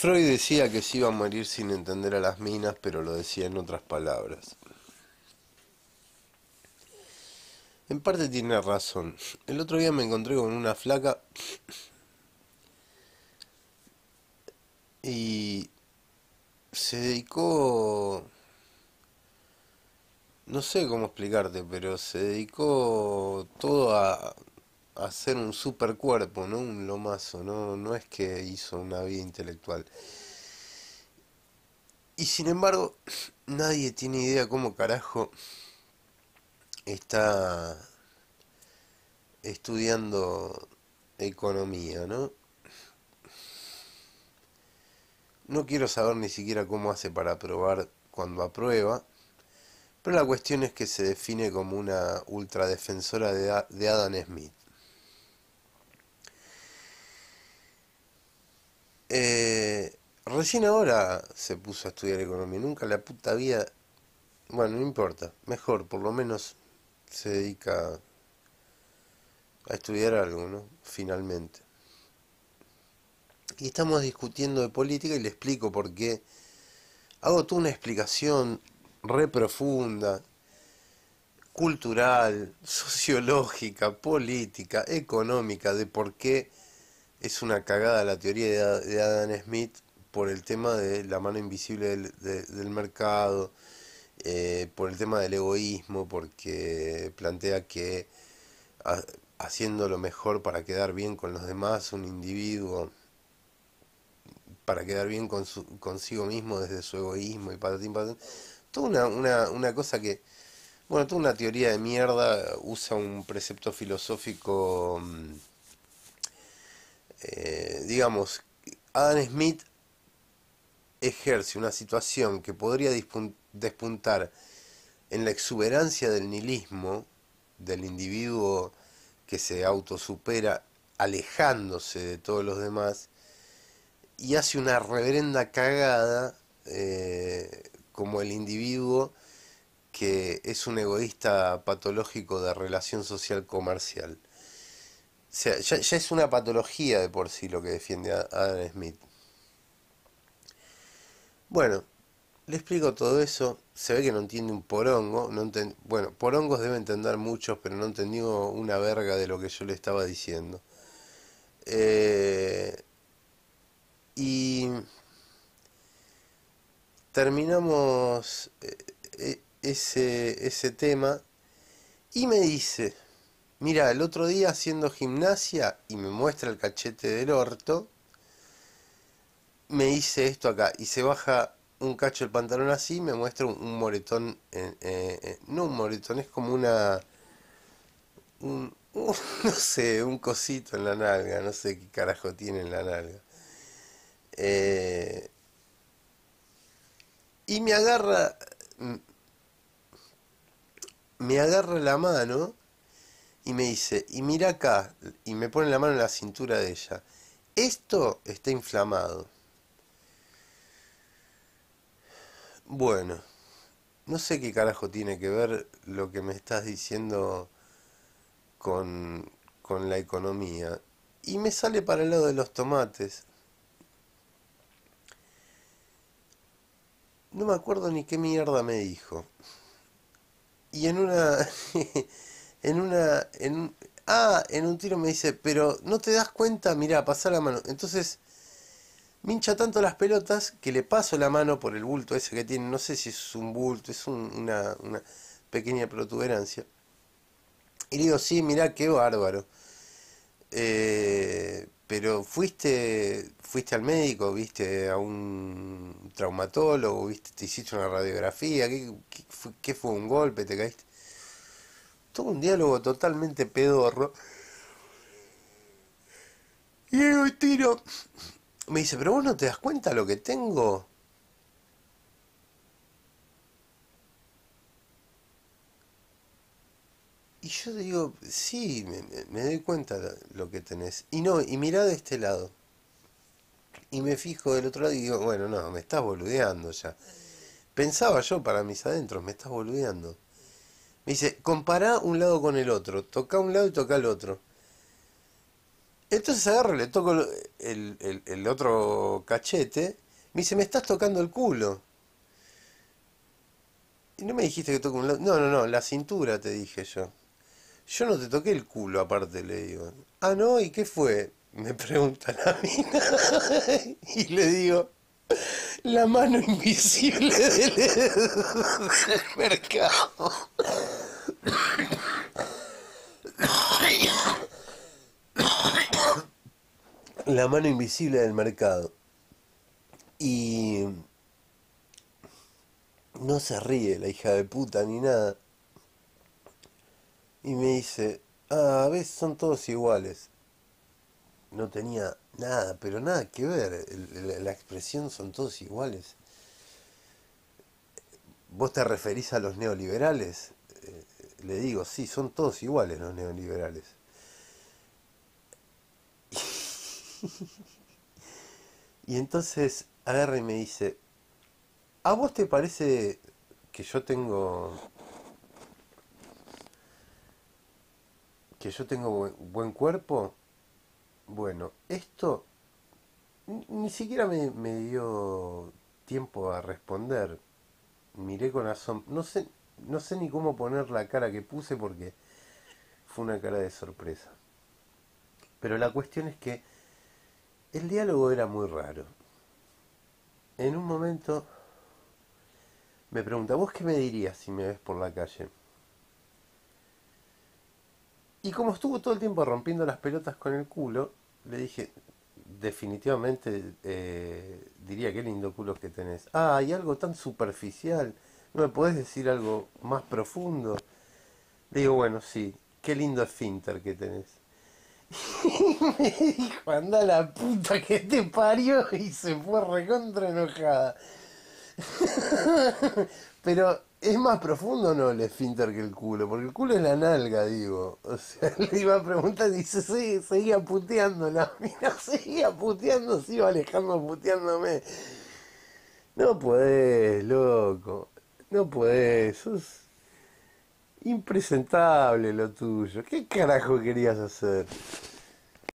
Freud decía que se iba a morir sin entender a las minas, pero lo decía en otras palabras. En parte tiene razón. El otro día me encontré con una flaca y se dedicó, no sé cómo explicarte, pero se dedicó todo a, hacer un supercuerpo, no un lomazo, no, no es que hizo una vida intelectual. Y sin embargo, nadie tiene idea cómo carajo está estudiando economía, ¿no? No quiero saber ni siquiera cómo hace para aprobar cuando aprueba, pero la cuestión es que se define como una ultradefensora de Adam Smith. Eh, recién ahora se puso a estudiar economía, nunca la puta vida, bueno, no importa, mejor, por lo menos se dedica a estudiar algo, ¿no? Finalmente. Y estamos discutiendo de política y le explico por qué. Hago toda una explicación reprofunda, cultural, sociológica, política, económica, de por qué es una cagada la teoría de, Adam Smith por el tema de la mano invisible del, mercado, eh, por el tema del egoísmo, porque plantea que haciendo lo mejor para quedar bien con los demás, un individuo, para quedar bien con consigo mismo desde su egoísmo y para patatín. Toda una, cosa que, bueno, toda una teoría de mierda usa un precepto filosófico... Mm, eh, digamos, Adam Smith ejerce una situación que podría despuntar en la exuberancia del nihilismo, del individuo que se autosupera alejándose de todos los demás, y hace una reverenda cagada eh, como el individuo que es un egoísta patológico de relación social comercial. O sea, ya, es una patología de por sí lo que defiende a Adam Smith. Bueno, le explico todo eso. Se ve que no entiende un porongo. No Bueno, porongos debe entender muchos, pero no entendió una verga de lo que yo le estaba diciendo. Eh, y terminamos eh, eh, ese, ese tema y me dice, mira, el otro día haciendo gimnasia y me muestra el cachete del orto, me hice esto acá y se baja un cacho el pantalón así, me muestra un, moretón, eh, eh, eh, no un moretón, es como una, no sé, un cosito en la nalga, no sé qué carajo tiene en la nalga. y me agarra, mm, me agarra la mano y me dice, y mira acá, y me pone la mano en la cintura de ella, esto está inflamado. Bueno, no sé qué carajo tiene que ver lo que me estás diciendo con, con la economía. Y me sale para el lado de los tomates. No me acuerdo ni qué mierda me dijo. Y en una... en una. En, ah, en un tiro me dice, pero no te das cuenta, mira, pasa la mano. Entonces, mincha tanto las pelotas que le paso la mano por el bulto ese que tiene. No sé si es un bulto, es una, una pequeña protuberancia. Y le digo, sí, mirá, qué bárbaro. Eh, pero fuiste, fuiste al médico, viste a un traumatólogo, viste, te hiciste una radiografía, ¿qué, qué fue un golpe? ¿Te caíste? un diálogo totalmente pedorro. Y el tiro me dice, pero vos no te das cuenta lo que tengo. Y yo digo, sí, me, me, doy cuenta lo que tenés. Y no, y mirá de este lado. Y me fijo del otro lado y digo, bueno, no, me estás boludeando ya. Pensaba yo para mis adentros, me estás boludeando. Me dice, compará un lado con el otro, toca un lado y toca el otro. Entonces agarro, le toco el, otro cachete, me dice, me estás tocando el culo. Y no me dijiste que toco un lado. No, no, no, la cintura te dije yo. Yo no te toqué el culo aparte, le digo. Ah, no, ¿y qué fue? Me pregunta la mina. y le digo, la mano invisible del mercado. la mano invisible del mercado. Y no se ríe la hija de puta ni nada. Y me dice, a ah, veces son todos iguales. No tenía nada, pero nada que ver. La, expresión son todos iguales. ¿Vos te referís a los neoliberales? Eh, le digo, sí, son todos iguales los neoliberales y entonces agarra me dice, ¿a vos te parece que yo tengo... que yo tengo buen cuerpo? Bueno, esto ni siquiera me, me dio tiempo a responder. Miré con asombro. No sé, no sé ni cómo poner la cara que puse porque fue una cara de sorpresa. Pero la cuestión es que el diálogo era muy raro. En un momento me pregunta, ¿vos qué me dirías si me ves por la calle? Y como estuvo todo el tiempo rompiendo las pelotas con el culo, le dije, definitivamente eh, diría qué lindo culo que tenés. Ah, hay algo tan superficial. ¿No me podés decir algo más profundo? Le digo, bueno, sí, qué lindo esfínter que tenés. me dijo, anda la puta que te parió y se fue recontra enojada. Pero es más profundo no el esfínter que el culo, porque el culo es la nalga, digo. O sea, le iba a preguntar, dice, sí, seguía puteando la mina, seguía puteando, se iba alejando puteándome. No podés, loco, no puedes sos impresentable lo tuyo. ¿Qué carajo querías hacer?